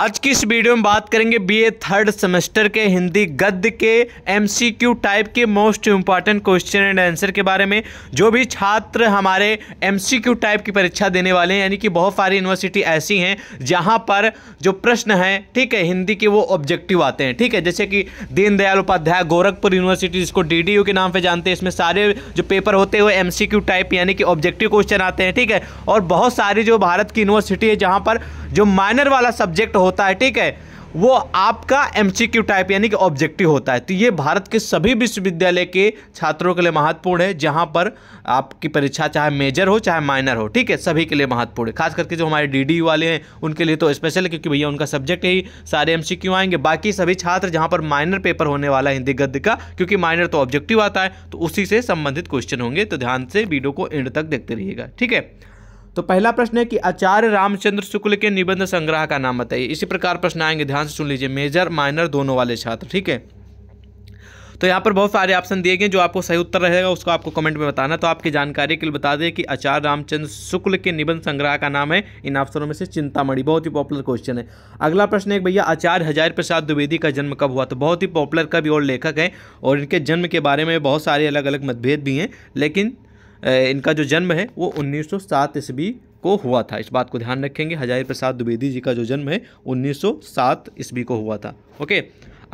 आज की इस वीडियो में बात करेंगे बीए थर्ड सेमेस्टर के हिंदी गद्य के एमसीक्यू टाइप के most important question and answer के बारे में जो भी छात्र हमारे एमसीक्यू टाइप की परीक्षा देने वाले हैं यानी कि बहुत सारी यूनिवर्सिटी ऐसी हैं जहां पर जो प्रश्न हैं ठीक है हिंदी के वो ऑब्जेक्टिव आते हैं ठीक है जैसे कि दीनदयाल उपाध्याय गोरखपुर यूनिवर्सिटी जिसको डी के नाम पर जानते हैं इसमें सारे जो पेपर होते हैं वो एम टाइप यानी कि ऑब्जेक्टिव क्वेश्चन आते हैं ठीक है और बहुत सारी जो भारत की यूनिवर्सिटी है जहाँ पर जो माइनर वाला सब्जेक्ट हो होता है ठीक है वो आपका एम टाइप यानी कि ऑब्जेक्टिव होता है तो ये भारत के सभी विश्वविद्यालय के छात्रों के लिए महत्वपूर्ण है जहाँ पर आपकी परीक्षा चाहे मेजर हो चाहे माइनर हो ठीक है सभी के लिए महत्वपूर्ण है खास करके जो हमारे डीडी वाले हैं उनके लिए तो स्पेशल है क्योंकि भैया उनका सब्जेक्ट ही सारे एम आएंगे बाकी सभी छात्र जहाँ पर माइनर पेपर होने वाला है हिंदी गद्य का क्योंकि माइनर तो ऑब्जेक्टिव आता है तो उसी से संबंधित क्वेश्चन होंगे तो ध्यान से वीडियो को एंड तक देखते रहिएगा ठीक है तो पहला प्रश्न है कि आचार्य रामचंद्र शुक्ल के निबंध संग्रह का नाम बताइए इसी प्रकार प्रश्न आएंगे ध्यान से सुन लीजिए मेजर माइनर दोनों वाले छात्र ठीक है तो यहाँ पर बहुत सारे ऑप्शन दिए गए जो आपको सही उत्तर रहेगा उसको आपको कमेंट में बताना तो आपकी जानकारी के लिए बता दें कि आचार्य रामचंद्र शुक्ल के निबंध संग्रह का नाम है इन ऑप्शनों में से चिंतामणि बहुत ही पॉपुलर क्वेश्चन है अगला प्रश्न है भैया आचार्य हजार प्रसाद द्विवेदी का जन्म कब हुआ तो बहुत ही पॉपुलर कवि और लेखक हैं और इनके जन्म के बारे में बहुत सारे अलग अलग मतभेद भी हैं लेकिन इनका जो जन्म है वो 1907 ईस्वी को हुआ था इस बात को ध्यान रखेंगे हजार प्रसाद द्विवेदी जी का जो जन्म है 1907 ईस्वी को हुआ था ओके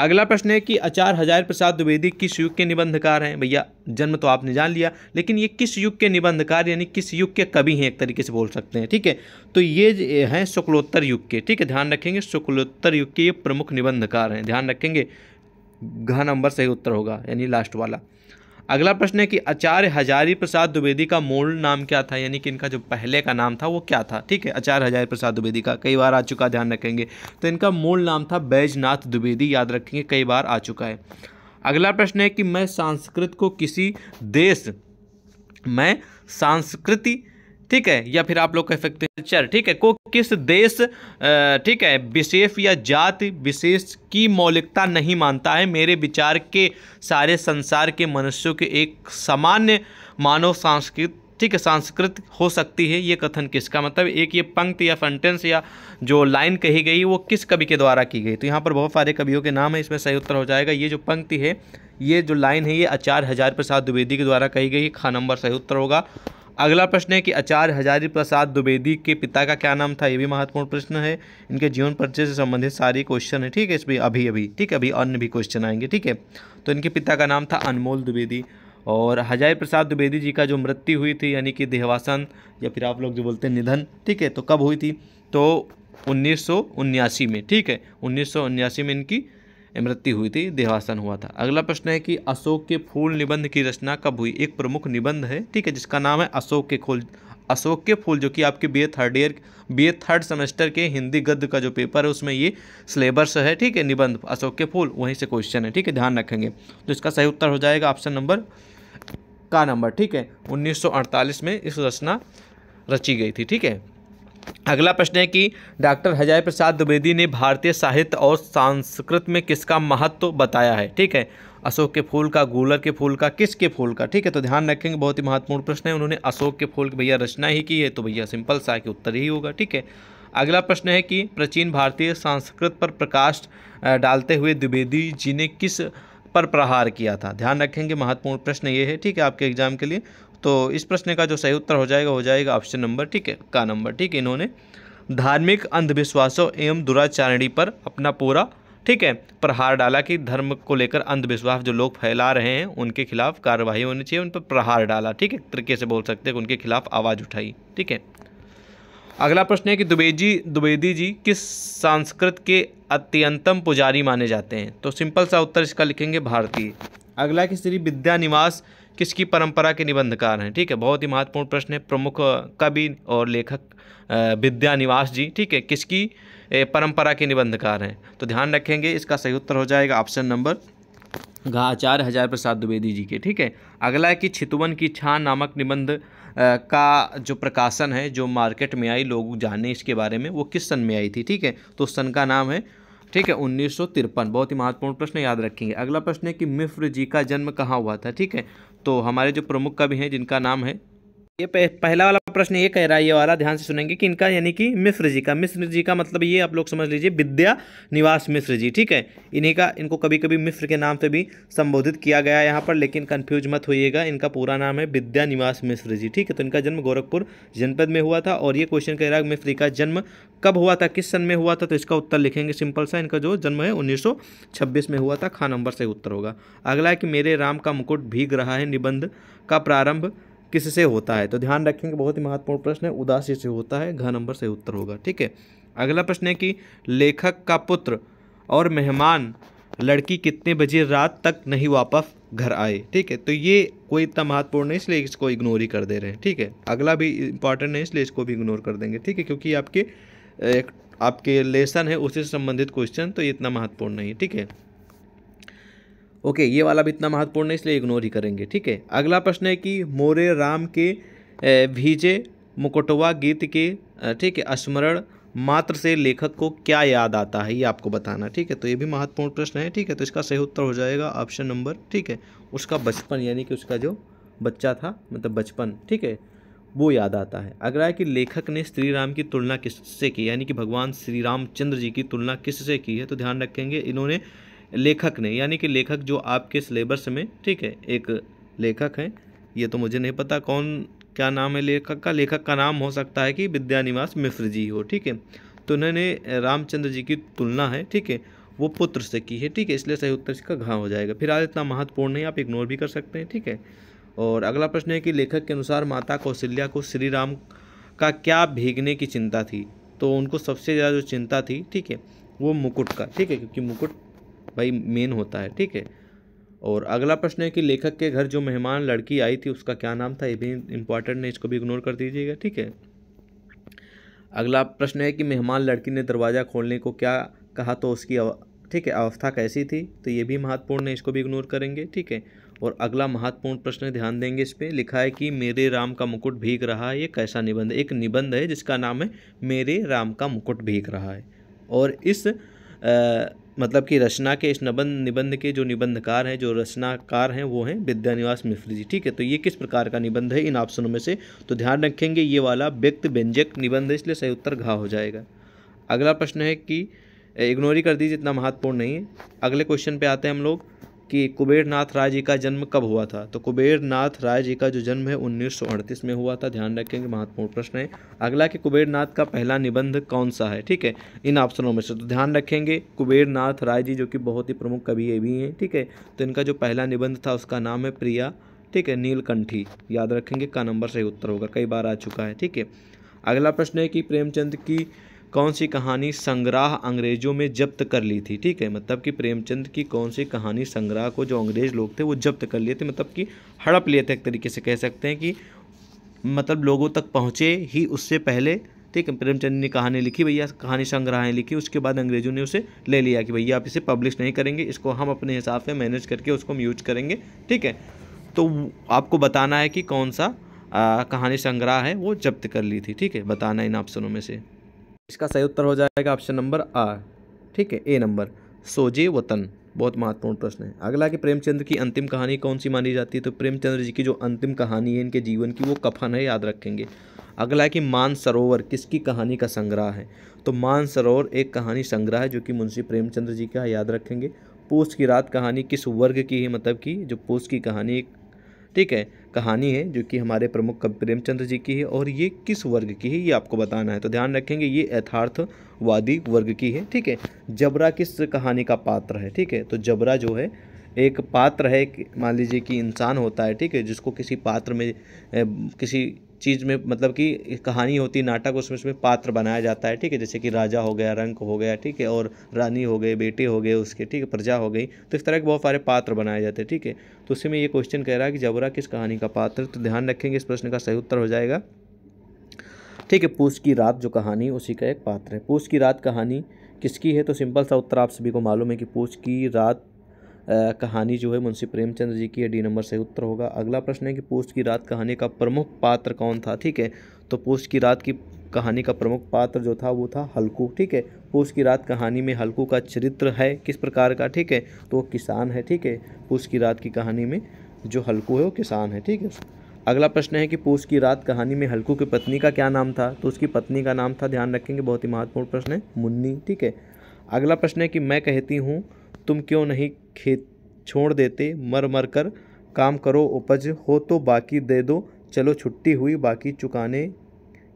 अगला प्रश्न है कि आचार्य हजार प्रसाद द्विवेदी किस युग के निबंधकार हैं भैया जन्म तो आपने जान लिया लेकिन ये किस युग के निबंधकार यानी किस युग के कवि हैं एक तरीके से बोल सकते हैं ठीक है तो ये हैं शुक्लोत्तर युग के ठीक है ध्यान रखेंगे शुक्लोत्तर युग के ये प्रमुख निबंधकार हैं ध्यान रखेंगे घ नंबर सही उत्तर होगा यानी लास्ट वाला अगला प्रश्न है कि आचार्य हजारी प्रसाद द्विवेदी का मूल नाम क्या था यानी कि इनका जो पहले का नाम था वो क्या था ठीक है आचार्य हजारी प्रसाद द्विवेदी का कई बार आ चुका ध्यान रखेंगे तो इनका मूल नाम था बैजनाथ द्विवेदी याद रखेंगे कई बार आ चुका है अगला प्रश्न है कि मैं संस्कृत को किसी देश मैं सांस्कृति ठीक है या फिर आप लोग कह सकते हैं कल्चर ठीक है को किस देश ठीक है विशेष या जाति विशेष की मौलिकता नहीं मानता है मेरे विचार के सारे संसार के मनुष्यों के एक सामान्य मानव सांस्कृत ठीक है सांस्कृत हो सकती है ये कथन किसका मतलब एक ये पंक्ति या सेंटेंस या जो लाइन कही गई वो किस कवि के द्वारा की गई तो यहाँ पर बहुत सारे कवियों के नाम है इसमें सही उत्तर हो जाएगा ये जो पंक्ति है ये जो लाइन है ये आचार्य हजार प्रसाद द्विवेदी के द्वारा कही गई खा नंबर सही उत्तर होगा अगला प्रश्न है कि आचार्य हजारी प्रसाद द्विवेदी के पिता का क्या नाम था ये भी महत्वपूर्ण प्रश्न है इनके जीवन परिचय से संबंधित सारे क्वेश्चन है ठीक है इसमें अभी अभी ठीक है अभी अन्य भी क्वेश्चन आएंगे ठीक है तो इनके पिता का नाम था अनमोल द्विवेदी और हजारी प्रसाद द्विवेदी जी का जो मृत्यु हुई थी यानी कि देहवासन या फिर आप लोग जो बोलते हैं निधन ठीक है तो कब हुई थी तो उन्नीस में ठीक है उन्नीस में इनकी मृत्यु हुई थी देहासन हुआ था अगला प्रश्न है कि अशोक के फूल निबंध की रचना कब हुई एक प्रमुख निबंध है ठीक है जिसका नाम है अशोक के खोल अशोक के फूल जो कि आपके B A third year B A third semester के हिंदी गद्य का जो पेपर है उसमें ये सिलेबस है ठीक है निबंध अशोक के फूल वहीं से क्वेश्चन है ठीक है ध्यान रखेंगे तो इसका सही उत्तर हो जाएगा ऑप्शन नंबर का नंबर ठीक है 1948 में इस रचना रची गई थी ठीक है अगला प्रश्न है कि डॉक्टर हजय प्रसाद द्विवेदी ने भारतीय साहित्य और संस्कृत में किसका महत्व बताया है ठीक है अशोक के फूल का गूलर के फूल का किसके फूल का ठीक है तो ध्यान रखेंगे बहुत ही महत्वपूर्ण प्रश्न है उन्होंने अशोक के फूल की भैया रचना ही की है तो भैया सिंपल सा के उत्तर ही होगा ठीक है अगला प्रश्न है कि प्राचीन भारतीय संस्कृत पर प्रकाश डालते हुए द्विवेदी जी ने किस पर प्रहार किया था ध्यान रखेंगे महत्वपूर्ण प्रश्न ये है ठीक है आपके एग्जाम के लिए तो इस प्रश्न का जो सही उत्तर हो जाएगा हो जाएगा ऑप्शन नंबर ठीक है का नंबर ठीक है इन्होंने धार्मिक अंधविश्वासों एवं दुराचारिणी पर अपना पूरा ठीक है प्रहार डाला कि धर्म को लेकर अंधविश्वास जो लोग फैला रहे हैं उनके खिलाफ कार्रवाई होनी चाहिए उन पर प्रहार डाला ठीक है तरीके से बोल सकते हैं उनके खिलाफ आवाज़ उठाई ठीक है अगला प्रश्न है कि द्विवेदी द्विवेदी जी किस संस्कृत के अत्यंतम पुजारी माने जाते हैं तो सिंपल सा उत्तर इसका लिखेंगे भारतीय अगला कि श्री विद्या निवास किसकी परंपरा के निबंधकार हैं ठीक है बहुत ही महत्वपूर्ण प्रश्न है प्रमुख कवि और लेखक विद्या निवास जी ठीक है किसकी परंपरा के निबंधकार हैं तो ध्यान रखेंगे इसका सही उत्तर हो जाएगा ऑप्शन नंबर घा आचार्य हजार प्रसाद द्विवेदी जी के ठीक है अगला है कि छितुवन की छान नामक निबंध का जो प्रकाशन है जो मार्केट में आई लोग जाने इसके बारे में वो किस सन में आई थी ठीक है तो उस सन का नाम है ठीक है उन्नीस बहुत ही महत्वपूर्ण प्रश्न याद रखेंगे अगला प्रश्न है कि मिफ्र जी का जन्म कहाँ हुआ था ठीक है तो हमारे जो प्रमुख कवि हैं जिनका नाम है ये पहला वाला प्रश्न ये कह रहा है ये वाला ध्यान से सुनेंगे कि इनका यानी कि मिश्र जी का मिश्र जी का मतलब ये आप लोग समझ लीजिए विद्या निवास मिश्र जी ठीक है इन्हीं का इनको कभी कभी मिश्र के नाम से भी संबोधित किया गया है यहाँ पर लेकिन कन्फ्यूज मत होइएगा इनका पूरा नाम है विद्या निवास मिश्र जी ठीक है तो इनका जन्म गोरखपुर जनपद में हुआ था और ये क्वेश्चन कह रहा है मिश्र का जन्म कब हुआ था किस सन में हुआ था तो इसका उत्तर लिखेंगे सिंपल सा इनका जो जन्म है उन्नीस में हुआ था खा नंबर से उत्तर होगा अगला है कि मेरे राम का मुकुट भीग रहा है निबंध का प्रारंभ किससे होता है तो ध्यान रखेंगे बहुत ही महत्वपूर्ण प्रश्न है उदासी से होता है घ नंबर से उत्तर होगा ठीक है अगला प्रश्न है कि लेखक का पुत्र और मेहमान लड़की कितने बजे रात तक नहीं वापस घर आए ठीक है तो ये कोई इतना महत्वपूर्ण नहीं इसलिए इसको इग्नोर ही कर दे रहे हैं ठीक है अगला भी इंपॉर्टेंट नहीं इसलिए इसको भी इग्नोर कर देंगे ठीक है क्योंकि आपके एक आपके लेसन है उससे संबंधित क्वेश्चन तो ये इतना महत्वपूर्ण नहीं है ठीक है ओके ये वाला भी इतना महत्वपूर्ण है इसलिए इग्नोर ही करेंगे ठीक है अगला प्रश्न है कि मोरे राम के भीजे मुकुटवा गीत के ठीक है स्मरण मात्र से लेखक को क्या याद आता है ये आपको बताना ठीक है तो ये भी महत्वपूर्ण प्रश्न है ठीक है तो इसका सही उत्तर हो जाएगा ऑप्शन नंबर ठीक है उसका बचपन यानी कि उसका जो बच्चा था मतलब बचपन ठीक है वो याद आता है अगला है कि लेखक ने श्री राम की तुलना किससे की यानी कि भगवान श्री रामचंद्र जी की तुलना किससे की है तो ध्यान रखेंगे इन्होंने लेखक ने यानी कि लेखक जो आपके सिलेबस में ठीक है एक लेखक हैं ये तो मुझे नहीं पता कौन क्या नाम है लेखक का लेखक का नाम हो सकता है कि विद्यानिवास मिश्र जी हो ठीक है तो उन्होंने रामचंद्र जी की तुलना है ठीक है वो पुत्र से की है ठीक है इसलिए सही उत्तर इसका घा हो जाएगा फिर आज इतना महत्वपूर्ण नहीं आप इग्नोर भी कर सकते हैं ठीक है और अगला प्रश्न है कि लेखक के अनुसार माता कौशल्या को श्री राम का क्या भीगने की चिंता थी तो उनको सबसे ज़्यादा जो चिंता थी ठीक है वो मुकुट का ठीक है क्योंकि मुकुट भाई मेन होता है ठीक है और अगला प्रश्न है कि लेखक के घर जो मेहमान लड़की आई थी उसका क्या नाम था ये भी इम्पॉर्टेंट है इसको भी इग्नोर कर दीजिएगा ठीक है अगला प्रश्न है कि मेहमान लड़की ने दरवाज़ा खोलने को क्या कहा तो उसकी ठीक है अवस्था कैसी थी तो ये भी महत्वपूर्ण है इसको भी इग्नोर करेंगे ठीक है और अगला महत्वपूर्ण प्रश्न ध्यान देंगे इस पर लिखा है कि मेरे राम का मुकुट भीग रहा है ये कैसा निबंध एक निबंध है जिसका नाम है मेरे राम का मुकुट भीग रहा है और इस आ, मतलब कि रचना के इस नबंध निबंध के जो निबंधकार हैं जो रचनाकार हैं वो हैं विद्यानिवास मिश्र जी ठीक है तो ये किस प्रकार का निबंध है इन ऑप्शनों में से तो ध्यान रखेंगे ये वाला व्यक्त व्यंजक निबंध है इसलिए सही उत्तर घा हो जाएगा अगला प्रश्न है कि इग्नोर ही कर दीजिए इतना महत्वपूर्ण नहीं है अगले क्वेश्चन पे आते हैं हम लोग कि कुबेर नाथ राय जी का जन्म कब हुआ था तो कुबेर नाथ राय जी का जो जन्म है उन्नीस में हुआ था ध्यान रखेंगे महत्वपूर्ण प्रश्न है अगला कि कुबेर नाथ का पहला निबंध कौन सा है ठीक है इन ऑप्शनों में से तो ध्यान रखेंगे कुबेर नाथ राय जी जो कि बहुत ही प्रमुख कवि ये भी हैं ठीक है तो इनका जो पहला निबंध था उसका नाम है प्रिया ठीक है नीलकंठी याद रखेंगे का नंबर सही उत्तर होगा कई बार आ चुका है ठीक है अगला प्रश्न है कि प्रेमचंद की कौन सी कहानी संग्राह अंग्रेजों में जब्त कर ली थी ठीक है मतलब कि प्रेमचंद की कौन सी कहानी संग्रह को जो अंग्रेज लोग थे वो जब्त कर लिए थे मतलब कि हड़प लिए थे एक तरीके से कह सकते हैं कि मतलब लोगों तक पहुँचे ही उससे पहले ठीक है प्रेमचंद ने कहानी लिखी भैया कहानी संग्रहें लिखी उसके बाद अंग्रेजों ने उसे ले लिया कि भैया आप इसे पब्लिश नहीं करेंगे इसको हम अपने हिसाब से मैनेज करके उसको हम यूज करेंगे ठीक है तो आपको बताना है कि कौन सा आ, कहानी संग्रह है वो जब्त कर ली थी ठीक है बताना इन ऑप्शनों में से इसका सही उत्तर हो जाएगा ऑप्शन नंबर आ ठीक है ए नंबर सोजे वतन बहुत महत्वपूर्ण प्रश्न है अगला कि प्रेमचंद्र की अंतिम कहानी कौन सी मानी जाती है तो प्रेमचंद्र जी की जो अंतिम कहानी है इनके जीवन की वो कफन है याद रखेंगे अगला कि मान सरोवर किसकी कहानी का संग्रह है तो मान सरोवर एक कहानी संग्रह है जो कि मुंशी प्रेमचंद्र जी का याद रखेंगे पोस्ट की रात कहानी किस वर्ग की है मतलब कि जो पोष की कहानी एक ठीक है कहानी है जो कि हमारे प्रमुख प्रेमचंद्र जी की है और ये किस वर्ग की है ये आपको बताना है तो ध्यान रखेंगे ये यथार्थवादी वर्ग की है ठीक है जबरा किस कहानी का पात्र है ठीक है तो जबरा जो है एक पात्र है मान लीजिए कि इंसान होता है ठीक है जिसको किसी पात्र में किसी चीज़ में मतलब कि कहानी होती है नाटक उसमें उसमें पात्र बनाया जाता है ठीक है जैसे कि राजा हो गया रंक हो गया ठीक है और रानी हो गई बेटे हो गए उसके ठीक है प्रजा हो गई तो इस तरह के बहुत सारे पात्र बनाए जाते हैं ठीक है तो उससे में ये क्वेश्चन कह रहा है कि जबरा किस कहानी का पात्र तो ध्यान रखेंगे इस प्रश्न का सही उत्तर हो जाएगा ठीक है पूछ की रात जो कहानी उसी का एक पात्र है पूछ की रात कहानी किसकी है तो सिंपल सा उत्तर आप सभी को मालूम है कि पूछ की रात कहानी जो है मुंशी प्रेमचंद्र जी की डी नंबर से उत्तर होगा अगला प्रश्न है कि पोस्ट की रात कहानी का प्रमुख पात्र कौन था ठीक है तो पोस्ट की रात की कहानी का प्रमुख पात्र जो था वो था हल्कू ठीक है पूछ की रात कहानी में हल्कू का चरित्र है किस प्रकार का ठीक है तो वो किसान है ठीक है पूछ की रात की कहानी में जो हल्कू है वो किसान है ठीक है अगला प्रश्न है कि पूछ की रात कहानी में हल्कू की पत्नी का क्या नाम था तो उसकी पत्नी का नाम था ध्यान रखेंगे बहुत ही महत्वपूर्ण प्रश्न है मुन्नी ठीक है अगला प्रश्न है कि मैं कहती हूँ तुम क्यों नहीं खेत छोड़ देते मर मर कर काम करो उपज हो तो बाकी दे दो चलो छुट्टी हुई बाकी चुकाने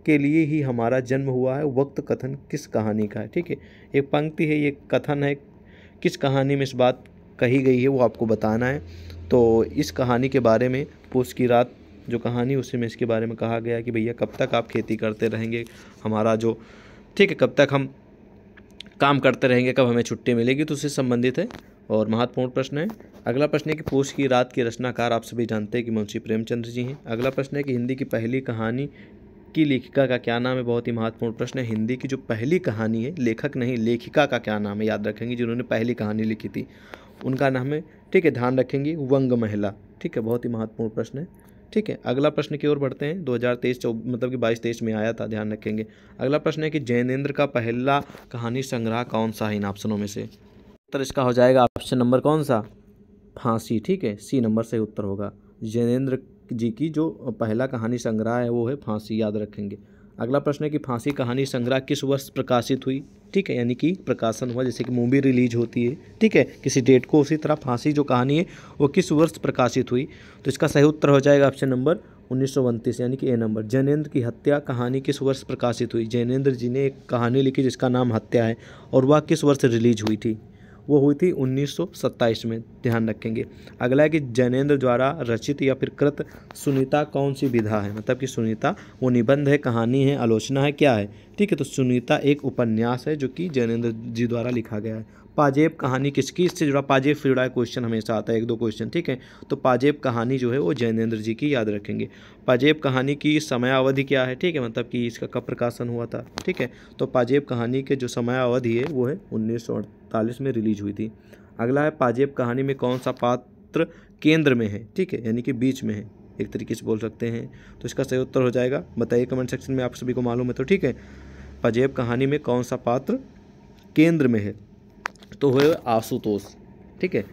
के लिए ही हमारा जन्म हुआ है वक्त कथन किस कहानी का है ठीक है एक पंक्ति है ये कथन है किस कहानी में इस बात कही गई है वो आपको बताना है तो इस कहानी के बारे में पूछ की रात जो कहानी उसी में इसके बारे में कहा गया कि भैया कब तक आप खेती करते रहेंगे हमारा जो ठीक है कब तक हम काम करते रहेंगे कब हमें छुट्टी मिलेगी तो उससे संबंधित है और महत्वपूर्ण प्रश्न है अगला प्रश्न है कि पोष की रात के रचनाकार आप सभी जानते हैं कि मुंशी प्रेमचंद्र जी हैं अगला प्रश्न है कि हिंदी की पहली कहानी की लेखिका का क्या नाम है बहुत ही महत्वपूर्ण प्रश्न है हिंदी की जो पहली कहानी है लेखक नहीं लेखिका का क्या नाम है याद रखेंगे जिन्होंने पहली कहानी लिखी थी उनका नाम है ठीक है ध्यान रखेंगे वंग महिला ठीक है बहुत ही महत्वपूर्ण प्रश्न है ठीक है अगला प्रश्न की ओर बढ़ते हैं 2023 मतलब कि बाईस तेईस में आया था ध्यान रखेंगे अगला प्रश्न है कि जैनेन्द्र का पहला कहानी संग्रह कौन सा है इन ऑप्शनों में से उत्तर इसका हो जाएगा ऑप्शन नंबर कौन सा फांसी हाँ, ठीक है सी नंबर से उत्तर होगा जैनेन्द्र जी की जो पहला कहानी संग्रह है वो है फांसी याद रखेंगे अगला प्रश्न है कि फांसी कहानी संग्रह किस वर्ष प्रकाशित हुई ठीक है यानी कि प्रकाशन हुआ जैसे कि मूवी रिलीज होती है ठीक है किसी डेट को उसी तरह फांसी जो कहानी है वो किस वर्ष प्रकाशित हुई तो इसका सही उत्तर हो जाएगा ऑप्शन नंबर उन्नीस यानी कि ए नंबर जैनेन्द्र की हत्या कहानी किस वर्ष प्रकाशित हुई जैनेन्द्र जी ने एक कहानी लिखी जिसका नाम हत्या है और वह किस वर्ष रिलीज हुई थी वो हुई थी 1927 में ध्यान रखेंगे अगला है कि जैनेन्द्र द्वारा रचित या फिर कृत सुनीता कौन सी विधा है मतलब कि सुनीता वो निबंध है कहानी है आलोचना है क्या है ठीक है तो सुनीता एक उपन्यास है जो कि जैनेन्द्र जी द्वारा लिखा गया है पाजेब कहानी किसकी इससे जुड़ा पाजेब से जुड़ा क्वेश्चन हमेशा आता है एक दो क्वेश्चन ठीक है तो पाजेब कहानी जो है वो जैनेन्द्र जी की याद रखेंगे पाजेब कहानी की समयावधि क्या है ठीक है मतलब कि इसका कब प्रकाशन हुआ था ठीक है तो पाजेब कहानी के जो समयावधि है वो है उन्नीस में रिलीज हुई थी अगला है पाजेब कहानी में कौन सा पात्र केंद्र में है ठीक है यानी कि बीच में है एक तरीके से बोल सकते हैं तो इसका सही उत्तर हो जाएगा बताइए कमेंट सेक्शन में आप सभी को मालूम है तो ठीक है पाजेब कहानी में कौन सा पात्र केंद्र में है तो हुए आशुतोष ठीक है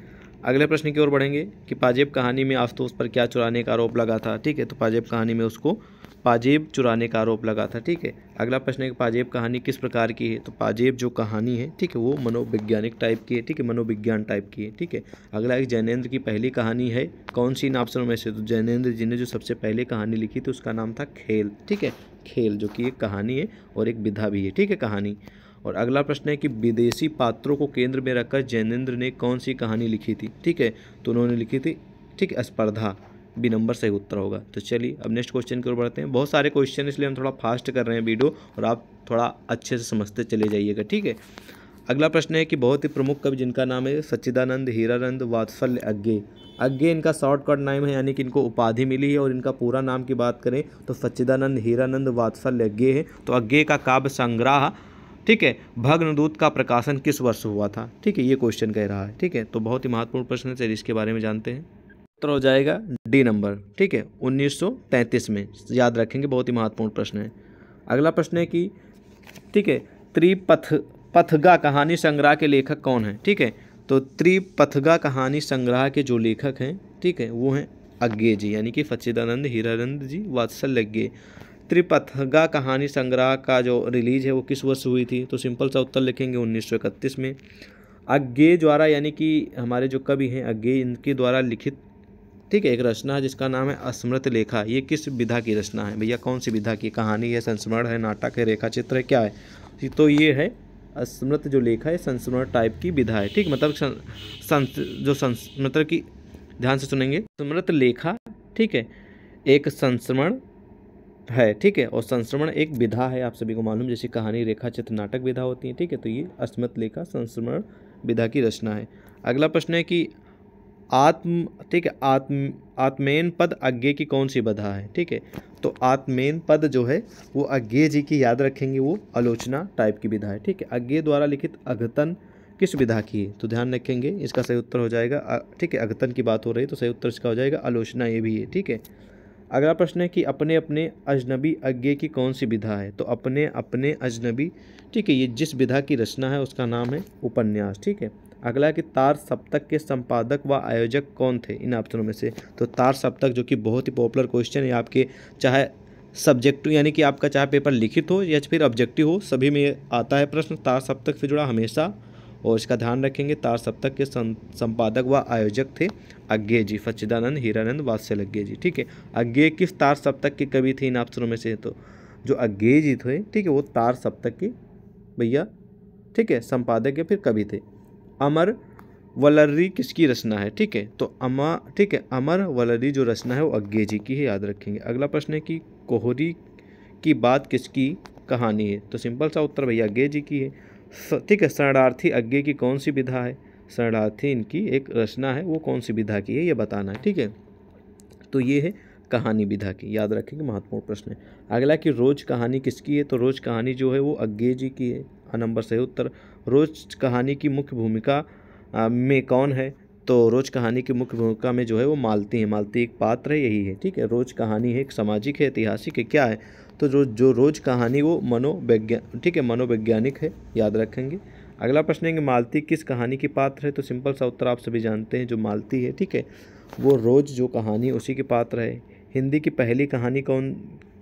अगले प्रश्न की ओर बढ़ेंगे कि पाजेब कहानी में आशुतोष पर क्या चुराने का आरोप लगा था ठीक है तो पाजेब कहानी में उसको पाजेब चुराने का आरोप लगा था ठीक है अगला प्रश्न है कि पाजेब कहानी किस प्रकार की है तो पाजेब जो कहानी है ठीक है वो मनोवैज्ञानिक टाइप की है ठीक है मनोविज्ञान टाइप की है ठीक है अगला एक जैनेन्द्र की पहली कहानी है कौन सी इन ऑप्शनों में से तो जैनेन्द्र जी ने जो सबसे पहले कहानी लिखी थी उसका नाम था खेल ठीक है खेल जो कि एक कहानी है और एक विधा भी है ठीक है कहानी और अगला प्रश्न है कि विदेशी पात्रों को केंद्र में रखकर जैनेन्द्र ने कौन सी कहानी लिखी थी ठीक है तो उन्होंने लिखी थी ठीक है स्पर्धा बी नंबर सही उत्तर होगा तो चलिए अब नेक्स्ट क्वेश्चन की ओर बढ़ते हैं बहुत सारे क्वेश्चन इसलिए हम थोड़ा फास्ट कर रहे हैं वीडियो और आप थोड़ा अच्छे से समझते चले जाइएगा ठीक है अगला प्रश्न है कि बहुत ही प्रमुख कवि जिनका नाम है सच्चिदानंद हीरानंद वात्सल्य अज्ञे अज्ञे इनका शॉर्टकट नाम है यानी कि इनको उपाधि मिली है और इनका पूरा नाम की बात करें तो सच्चिदानंद हीरानंद वात्सल्य अज्ञे है तो अज्ञे का काव्य संग्रह ठीक है भग्नदूत का प्रकाशन किस वर्ष हुआ था ठीक है ये क्वेश्चन कह रहा है ठीक है तो बहुत ही महत्वपूर्ण प्रश्न है चलिए इसके बारे में जानते हैं उत्तर हो जाएगा डी नंबर ठीक है 1933 में याद रखेंगे बहुत ही महत्वपूर्ण प्रश्न है अगला प्रश्न है कि ठीक है त्रिपथ पथगा कहानी संग्रह के लेखक कौन है ठीक है तो त्रिपथगा कहानी संग्रह के जो लेखक हैं ठीक है वो हैं अज्ञे जी यानी कि फच्चिदानंद हीरानंद जी वात्सल्य त्रिपथगा कहानी संग्रह का जो रिलीज है वो किस वर्ष हुई थी तो सिंपल सा उत्तर लिखेंगे उन्नीस में अज्ञे द्वारा यानी कि हमारे जो कवि हैं अज्ञे इनके द्वारा लिखित ठीक है एक रचना है जिसका नाम है अस्मृत लेखा ये किस विधा की रचना है भैया कौन सी विधा की कहानी है संस्मरण है नाटक है रेखा चित्र है क्या है तो ये है स्मृत जो लेखा है संस्मरण टाइप की विधा है ठीक मतलब सं, जो संस्मृत की ध्यान से सुनेंगे स्मृत लेखा ठीक है एक संस्मरण है ठीक है और संश्रमण एक विधा है आप सभी को मालूम जैसे कहानी रेखा चित्र नाटक विधा होती है ठीक है तो ये अस्मत लेखा संश्रमण विधा की रचना है अगला प्रश्न है कि आत्म ठीक है आत्म आत्मेन पद अज्ञे की कौन सी विधा है ठीक है तो आत्मेन पद जो है वो अज्ञे जी की याद रखेंगे वो आलोचना टाइप की विधा है ठीक है अज्ञे द्वारा लिखित अघतन किस विधा की है तो ध्यान रखेंगे इसका सही उत्तर हो जाएगा ठीक है अघतन की बात हो रही है तो सही उत्तर इसका हो जाएगा आलोचना ये भी है ठीक है अगला प्रश्न है कि अपने अपने अजनबी अज्ञे की कौन सी विधा है तो अपने अपने अजनबी ठीक है ये जिस विधा की रचना है उसका नाम है उपन्यास ठीक है अगला है कि तार सप्तक के संपादक व आयोजक कौन थे इन ऑप्शनों में से तो तार सप्तक जो कि बहुत ही पॉपुलर क्वेश्चन है आपके चाहे सब्जेक्टिव यानी कि आपका चाहे पेपर लिखित हो या फिर ऑब्जेक्टिव हो सभी में आता है प्रश्न तार सप्तक से जुड़ा हमेशा और इसका ध्यान रखेंगे तार सप्तक के संपादक व आयोजक थे अज्ञे जी सच्चिदानंद हीरानंद वात्सल्य जी ठीक है अज्ञे किस तार सप्तक के कवि थे इन अफसरों में से तो जो अज्ञे जी थे ठीक है वो तार सप्तक के भैया ठीक है संपादक या फिर कवि थे अमर वलर्री किसकी रचना है ठीक है तो अमा ठीक है अमर वलर्री जो रचना है वो अज्ञे जी की है याद रखेंगे अगला प्रश्न है कि कोहरी की बात किसकी कहानी है तो सिंपल सा उत्तर भैया अज्ञे जी की है ठीक है शरणार्थी अज्ञे की कौन सी विधा है शरणार्थी इनकी एक रचना है वो कौन सी विधा की है ये बताना है ठीक है तो ये है कहानी विधा की याद रखेंगे महत्वपूर्ण प्रश्न है अगला कि रोज कहानी किसकी है तो रोज कहानी जो है वो अज्ञे जी की है नंबर सही उत्तर रोज कहानी की मुख्य भूमिका में कौन है तो रोज कहानी की मुख्य भूमिका में जो है वो मालती है मालती एक पात्र है यही है ठीक है रोज कहानी है एक सामाजिक है ऐतिहासिक है क्या है तो जो जो रोज कहानी वो मनोवैज्ञान ठीक है मनोवैज्ञानिक है याद रखेंगे अगला प्रश्न है कि मालती किस कहानी की पात्र है तो सिंपल सा उत्तर आप सभी जानते हैं जो मालती है ठीक है वो रोज़ जो कहानी उसी की पात्र है हिंदी की पहली कहानी कौन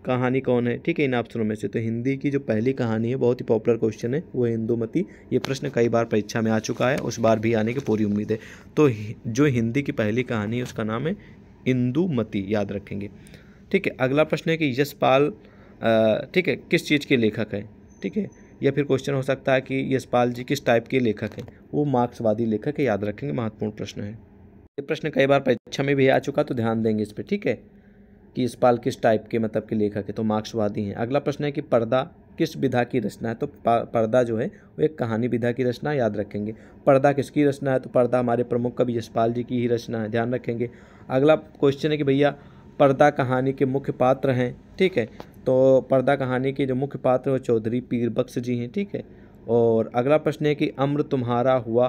कहानी कौन है ठीक है इन ऑप्शनों में से तो हिंदी की जो पहली कहानी है बहुत ही पॉपुलर क्वेश्चन है वो इंदुमती ये प्रश्न कई बार परीक्षा में आ चुका है उस बार भी आने की पूरी उम्मीद है तो जो हिंदी की पहली कहानी है उसका नाम है इंदुमती याद रखेंगे ठीक है अगला प्रश्न है कि यशपाल ठीक है किस चीज़ के लेखक है ठीक है या फिर क्वेश्चन हो सकता है कि यशपाल जी किस टाइप के लेखक हैं वो मार्क्सवादी लेखक है याद रखेंगे महत्वपूर्ण प्रश्न है ये प्रश्न कई बार परीक्षा में भी आ चुका तो ध्यान देंगे इस पर ठीक है कि यशपाल किस टाइप के मतलब के लेखक है तो मार्क्सवादी हैं अगला प्रश्न है कि पर्दा किस विधा की रचना है तो पर्दा जो है वो एक कहानी विधा की रचना याद रखेंगे पर्दा किसकी रचना है तो पर्दा हमारे प्रमुख कवि यशपाल जी की ही रचना है ध्यान रखेंगे अगला क्वेश्चन है कि भैया पर्दा कहानी के मुख्य पात्र हैं ठीक है तो पर्दा कहानी के जो मुख्य पात्र वो चौधरी पीर बख्श जी हैं ठीक है और अगला प्रश्न है कि अम्र तुम्हारा हुआ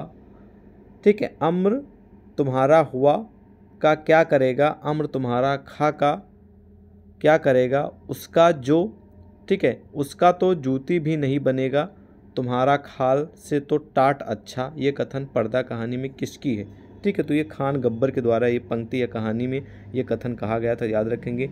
ठीक है अम्र तुम्हारा हुआ का क्या करेगा अम्र तुम्हारा खा का क्या करेगा उसका जो ठीक है उसका तो जूती भी नहीं बनेगा तुम्हारा खाल से तो टाट अच्छा ये कथन पर्दा कहानी में किसकी है ठीक है तो ये खान गब्बर के द्वारा ये पंक्ति या कहानी में ये कथन कहा गया था याद रखेंगे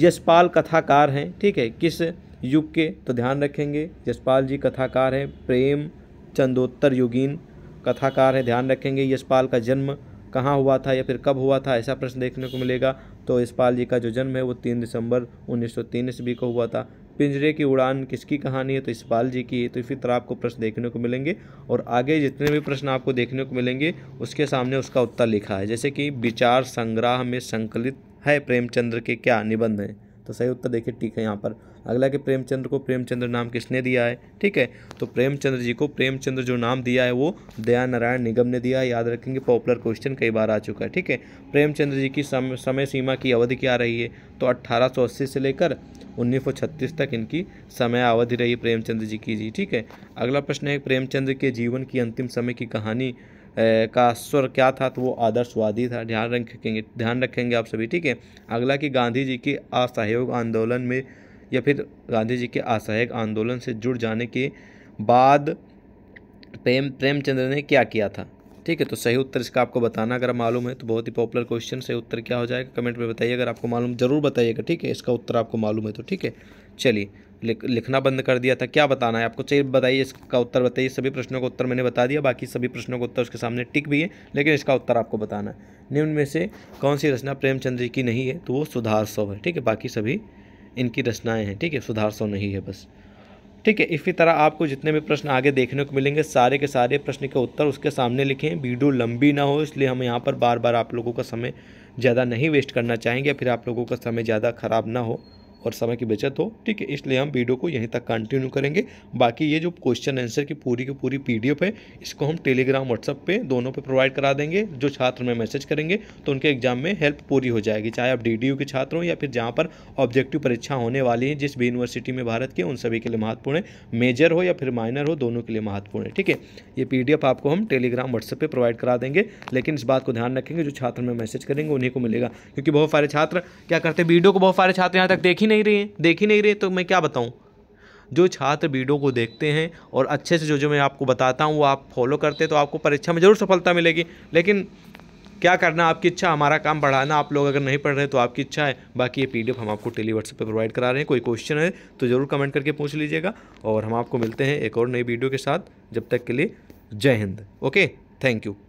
यशपाल कथाकार हैं ठीक है किस युग के तो ध्यान रखेंगे यशपाल जी कथाकार हैं प्रेम चंदोत्तर युगीन कथाकार हैं ध्यान रखेंगे यशपाल का जन्म कहाँ हुआ था या फिर कब हुआ था ऐसा प्रश्न देखने को मिलेगा तो यशपाल जी का जो जन्म है वो तीन दिसंबर उन्नीस सौ तीन ईस्वी को हुआ था पिंजरे की उड़ान किसकी कहानी है तो यशपाल जी की है तो इसी तरह आपको प्रश्न देखने को मिलेंगे और आगे जितने भी प्रश्न आपको देखने को मिलेंगे उसके सामने उसका उत्तर लिखा है जैसे कि विचार संग्रह में संकलित है प्रेमचंद्र के क्या निबंध हैं तो सही उत्तर देखिए ठीक है यहाँ पर अगला कि प्रेमचंद्र को प्रेमचंद्र नाम किसने दिया है ठीक है तो प्रेमचंद्र जी को प्रेमचंद्र जो नाम दिया है वो दया नारायण निगम ने दिया है याद रखेंगे पॉपुलर क्वेश्चन कई बार आ चुका है ठीक है प्रेमचंद्र जी की समय समय सीमा की अवधि क्या रही है तो 1880 से लेकर 1936 तक इनकी समय अवधि रही प्रेमचंद्र जी की जी ठीक है अगला प्रश्न है प्रेमचंद्र के जीवन की अंतिम समय की कहानी का स्वर क्या था तो वो आदर्शवादी था ध्यान रखेंगे ध्यान रखेंगे आप सभी ठीक है अगला कि गांधी जी के असहयोग आंदोलन में या फिर गांधी जी के असहयोग आंदोलन से जुड़ जाने के बाद प्रेम प्रेमचंद्र ने क्या किया था ठीक है तो सही उत्तर इसका आपको बताना अगर मालूम है तो बहुत ही पॉपुलर क्वेश्चन सही उत्तर क्या हो जाएगा कमेंट में बताइए अगर आपको मालूम जरूर बताइएगा ठीक है इसका उत्तर आपको मालूम है तो ठीक है चलिए लिखना बंद कर दिया था क्या बताना है आपको चाहिए बताइए इसका उत्तर बताइए सभी प्रश्नों का उत्तर मैंने बता दिया बाकी सभी प्रश्नों का उत्तर उसके सामने टिक भी है लेकिन इसका उत्तर आपको बताना है निम्न में से कौन सी रचना प्रेमचंद जी की नहीं है तो वो सुधार सौ है ठीक है बाकी सभी इनकी रचनाएँ हैं ठीक है सुधार सौ नहीं है बस ठीक है इसी तरह आपको जितने भी प्रश्न आगे देखने को मिलेंगे सारे के सारे प्रश्न के उत्तर उसके सामने लिखें वीडियो लंबी ना हो इसलिए हम यहाँ पर बार बार आप लोगों का समय ज़्यादा नहीं वेस्ट करना चाहेंगे फिर आप लोगों का समय ज़्यादा ख़राब ना हो और समय की बचत हो ठीक है इसलिए हम वीडियो को यहीं तक कंटिन्यू करेंगे बाकी ये जो क्वेश्चन आंसर की पूरी की पूरी पी है इसको हम टेलीग्राम व्हाट्सअप पर दोनों पर प्रोवाइड करा देंगे जो छात्र में मैसेज करेंगे तो उनके एग्जाम में हेल्प पूरी हो जाएगी चाहे आप डी के छात्र हों या फिर जहाँ पर ऑब्जेक्टिव परीक्षा होने वाली है जिस भी यूनिवर्सिटी में भारत के उन सभी के लिए महत्वपूर्ण है मेजर हो या फिर माइनर हो दोनों के लिए महत्वपूर्ण है ठीक है ये पीडीएफ आपको हम टेलीग्राम व्हाट्सएप पे प्रोवाइड करा देंगे लेकिन इस बात को ध्यान रखेंगे जो छात्र में मैसेज करेंगे उन्हीं को मिलेगा क्योंकि बहुत सारे छात्र क्या करते हैं वीडियो को बहुत सारे छात्र यहाँ तक देख ही नहीं नहीं रहे देख ही नहीं रहे तो मैं क्या बताऊँ जो छात्र वीडियो को देखते हैं और अच्छे से जो जो मैं आपको बताता हूँ वो आप फॉलो करते हैं तो आपको परीक्षा में ज़रूर सफलता मिलेगी लेकिन क्या करना आपकी इच्छा हमारा काम बढ़ाना आप लोग अगर नहीं पढ़ रहे तो आपकी इच्छा है बाकी ये पीडीएफ हम आपको टेली व्हाट्सएप पर प्रोवाइड करा रहे हैं कोई क्वेश्चन है तो ज़रूर कमेंट करके पूछ लीजिएगा और हम आपको मिलते हैं एक और नई वीडियो के साथ जब तक के लिए जय हिंद ओके थैंक यू